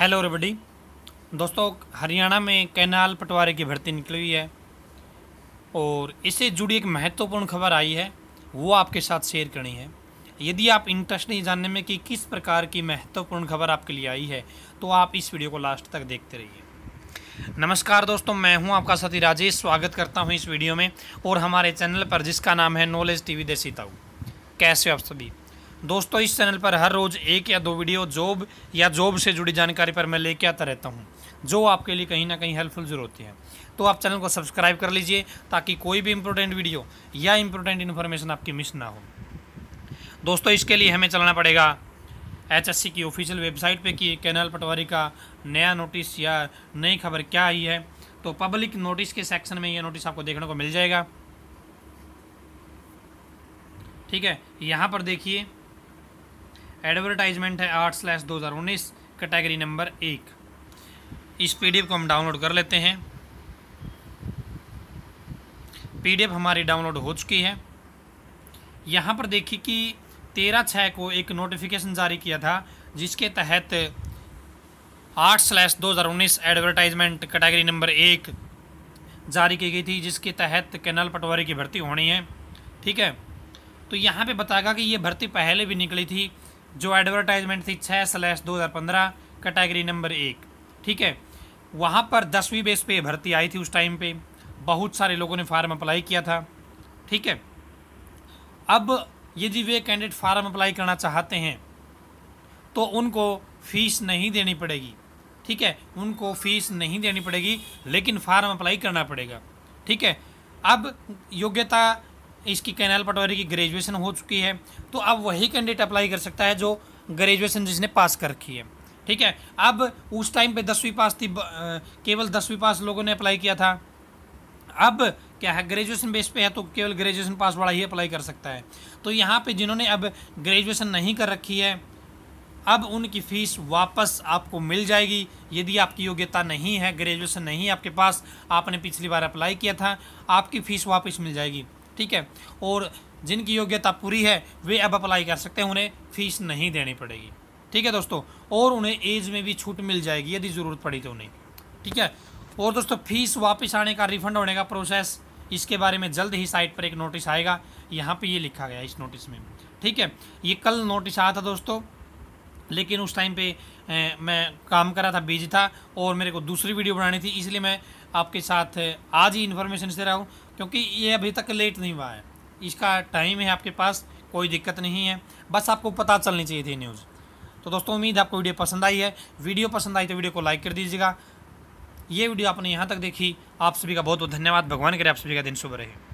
hello everybody दोस्तों हरियाणा में canal पटवारी की भर्ती निकली हुई है और इससे जुड़ी एक महत्वपूर्ण खबर आई है वो आपके साथ शेयर करनी है यदि आप इंटरेस्ट नहीं जानने में कि किस प्रकार की महत्वपूर्ण खबर आपके लिए आई है तो आप इस वीडियो को लास्ट तक देखते रहिए नमस्कार दोस्तों मैं हूं आपका साथी राजेश स्वागत करता हूं इस वीडियो में और हमारे चैनल पर जिसका नाम है नॉलेज टीवी देसी ताऊ कैसे आप सभी दोस्तों इस चैनल पर हर रोज़ एक या दो वीडियो जॉब या जॉब से जुड़ी जानकारी पर मैं लेके आता रहता हूँ जो आपके लिए कहीं ना कहीं हेल्पफुल जरूर होती है तो आप चैनल को सब्सक्राइब कर लीजिए ताकि कोई भी इंपॉर्टेंट वीडियो या इंपॉर्टेंट इन्फॉर्मेशन आपकी मिस ना हो दोस्तों इसके लिए हमें चलना पड़ेगा एच की ऑफिशियल वेबसाइट पे कि कैनल पटवारी का नया नोटिस या नई खबर क्या आई है तो पब्लिक नोटिस के सेक्शन में ये नोटिस आपको देखने को मिल जाएगा ठीक है यहाँ पर देखिए एडवर्टाइजमेंट है आठ स्लैश दो हज़ार उन्नीस कैटेगरी नंबर एक इस पीडीएफ को हम डाउनलोड कर लेते हैं पीडीएफ हमारी डाउनलोड हो चुकी है यहाँ पर देखिए कि तेरह छः को एक नोटिफिकेशन जारी किया था जिसके तहत आठ स्लैश दो हज़ार उन्नीस एडवर्टाइजमेंट कैटेगरी नंबर एक जारी की गई थी जिसके तहत कैनल पटवारी की भर्ती होनी है ठीक है तो यहाँ पे बताएगा कि ये भर्ती पहले भी निकली थी जो एडवर्टाइजमेंट थी छः स्लैश दो हज़ार पंद्रह कैटेगरी नंबर एक ठीक है वहाँ पर दसवीं बेस पे भर्ती आई थी उस टाइम पे बहुत सारे लोगों ने फार्म अप्लाई किया था ठीक है अब यदि वे कैंडिडेट फार्म अप्लाई करना चाहते हैं तो उनको फ़ीस नहीं देनी पड़ेगी ठीक है उनको फ़ीस नहीं देनी पड़ेगी लेकिन फार्म अप्लाई करना पड़ेगा ठीक है अब योग्यता इसकी कैनाल पटवारी की ग्रेजुएशन हो चुकी है तो अब वही कैंडिडेट अप्लाई कर सकता है जो ग्रेजुएशन जिसने पास कर रखी है ठीक है अब उस टाइम पे दसवीं पास थी केवल दसवीं पास लोगों ने अप्लाई किया था अब क्या है ग्रेजुएशन बेस पे है तो केवल ग्रेजुएशन पास वाला ही अप्लाई कर सकता है तो यहाँ पे जिन्होंने अब ग्रेजुएशन नहीं कर रखी है अब उनकी फ़ीस वापस आपको मिल जाएगी यदि आपकी योग्यता नहीं है ग्रेजुएशन नहीं है आपके पास आपने पिछली बार अप्लाई किया था आपकी फ़ीस वापस मिल जाएगी ठीक है और जिनकी योग्यता पूरी है वे अब अप्लाई कर सकते हैं उन्हें फीस नहीं देनी पड़ेगी ठीक है दोस्तों और उन्हें एज में भी छूट मिल जाएगी यदि ज़रूरत पड़ी तो उन्हें ठीक है और दोस्तों फीस वापस आने का रिफंड होने का प्रोसेस इसके बारे में जल्द ही साइट पर एक नोटिस आएगा यहाँ पे ये लिखा गया इस नोटिस में ठीक है ये कल नोटिस आया था दोस्तों लेकिन उस टाइम पे ए, मैं काम कर रहा था बिजी था और मेरे को दूसरी वीडियो बनानी थी इसलिए मैं आपके साथ आज ही इन्फॉर्मेशन दे रहा हूँ क्योंकि ये अभी तक लेट नहीं हुआ है इसका टाइम है आपके पास कोई दिक्कत नहीं है बस आपको पता चलनी चाहिए थी न्यूज़ तो दोस्तों उम्मीद आपको वीडियो पसंद आई है वीडियो पसंद आई तो वीडियो को लाइक कर दीजिएगा ये वीडियो आपने यहाँ तक देखी आप सभी का बहुत बहुत धन्यवाद भगवान करे आप सभी का दिन शुभ रहे